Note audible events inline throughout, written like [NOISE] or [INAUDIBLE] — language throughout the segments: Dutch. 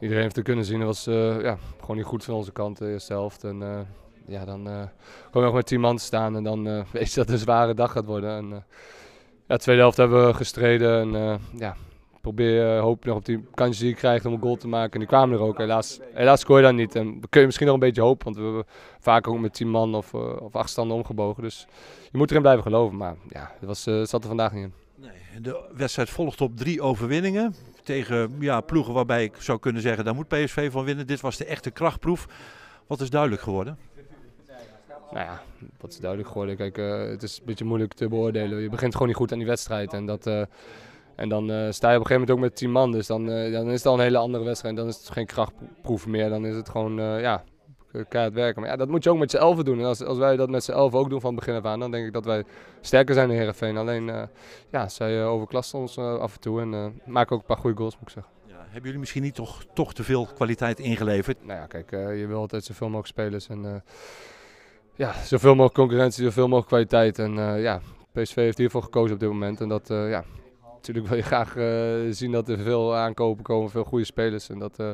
iedereen heeft er kunnen zien. Dat was eh, ja, gewoon niet goed van onze kant, de eh, eerste helft. En eh, ja, dan kom je nog met tien man te staan en dan [LAUGHS] weet je dat het een zware dag gaat worden. En, ja, de tweede helft hebben we gestreden en ja, probeer hoop nog op die kansjes die je krijgt om een goal te maken. En die kwamen er ook. Helaas, helaas scoor je dan niet. En kun je misschien nog een beetje hoop want we hebben vaak ook met tien man of, of acht standen omgebogen. Dus je moet erin blijven geloven. Maar ja, dat was, zat er vandaag niet in. de wedstrijd volgt op drie overwinningen tegen ja, ploegen waarbij ik zou kunnen zeggen, daar moet PSV van winnen. Dit was de echte krachtproef. Wat is duidelijk geworden? Nou ja, wat is duidelijk geworden? Kijk, eh, het is een beetje moeilijk te beoordelen. Je begint gewoon niet goed aan die wedstrijd. En, dat, eh, en dan eh, sta je op een gegeven moment ook met 10 man. Dus dan, dan is het al een hele andere wedstrijd. en Dan is het geen krachtproef meer. Dan is het gewoon, ja, eh, keihard werken. Maar ja, dat moet je ook met z'n elven doen. En als, als wij dat met z'n elven ook doen van begin af aan, dan denk ik dat wij sterker zijn in Herenveen. Alleen, eh, ja, zij uh, ons af en toe en maken ook een paar goede goals, moet ik zeggen. Ja, hebben jullie misschien niet toch, toch te veel kwaliteit ingeleverd? Nou ja, kijk, je wil altijd zoveel mogelijk spelers en ja, zoveel mogelijk concurrentie, zoveel mogelijk kwaliteit. En ja, PSV heeft hiervoor gekozen op dit moment en dat, ja, Natuurlijk wil je graag eh, zien dat er veel aankopen komen, veel goede spelers. En dat, eh,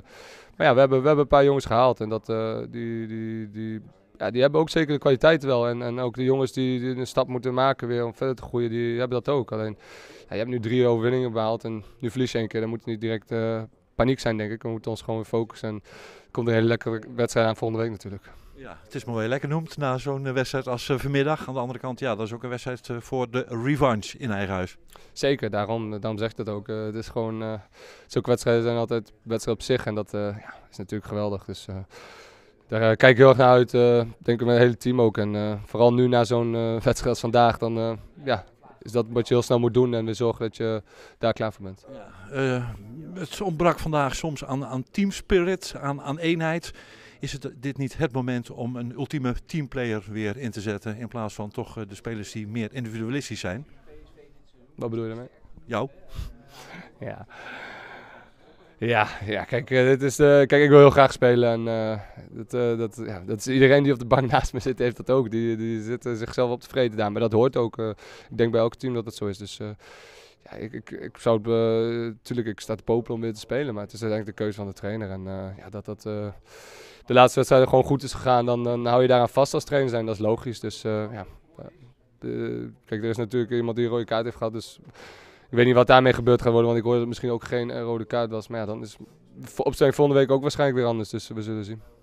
maar ja, we hebben, we hebben een paar jongens gehaald en dat, eh, die, die, die, ja, die hebben ook zeker de kwaliteit wel. En, en ook de jongens die, een stap moeten maken weer om verder te groeien, die hebben dat ook. Alleen, ja, je hebt nu drie overwinningen behaald en nu verlies je één keer. Dan moet het niet direct paniek zijn, denk ik. We moeten ons gewoon weer focussen. En er komt een hele lekkere wedstrijd aan volgende week natuurlijk. Ja, het is maar weer lekker noemd na zo'n eh, wedstrijd als eh, vanmiddag. Aan de andere kant, ja, dat is ook een wedstrijd eh, voor de revanche in eigen huis. Zeker, daarom, daarom zegt dat ook. het is gewoon, uh, zulke wedstrijden zijn altijd wedstrijd op zich. En dat ja, is natuurlijk geweldig. Dus daar kijk ik heel erg naar uit, denk ik met het hele team ook. En vooral nu na zo'n [LAUGHS] wedstrijd als vandaag, dan ja, is dat wat je heel snel moet doen en we zorgen dat je daar klaar voor bent. Ja. Eh, het ontbrak vandaag soms aan, aan teamspirit, aan, aan eenheid. Is het dit niet het moment om een ultieme teamplayer weer in te zetten in plaats van toch eh, de spelers die meer individualistisch zijn? Wat bedoel je daarmee? Jou. ja. Ja, ja kijk, eh, dit is, eh, kijk, ik wil heel graag spelen. En eh, dat, dat, ja, dat is iedereen die op de bank [LAUGHS] naast me zit, heeft dat ook. Die, die zit zichzelf op tevreden. vrede daar. Maar dat hoort ook, ik denk bij elk team dat dat zo is. Dus ja, ik, ik, ik zou natuurlijk, ik sta te popelen om weer te spelen. Maar het is uiteindelijk de keuze van de trainer. En ja, dat dat de laatste wedstrijd gewoon goed is gegaan, dan, dan hou je daaraan vast als trainer zijn. Dat is logisch. Dus ja, kijk, er is natuurlijk iemand die een rode kaart heeft gehad. Dus ik weet niet wat daarmee gebeurd gaat worden, want ik hoorde dat het misschien ook geen eh, rode kaart was. Maar ja, dan is opstelling volgende week ook waarschijnlijk weer anders. Dus we zullen zien.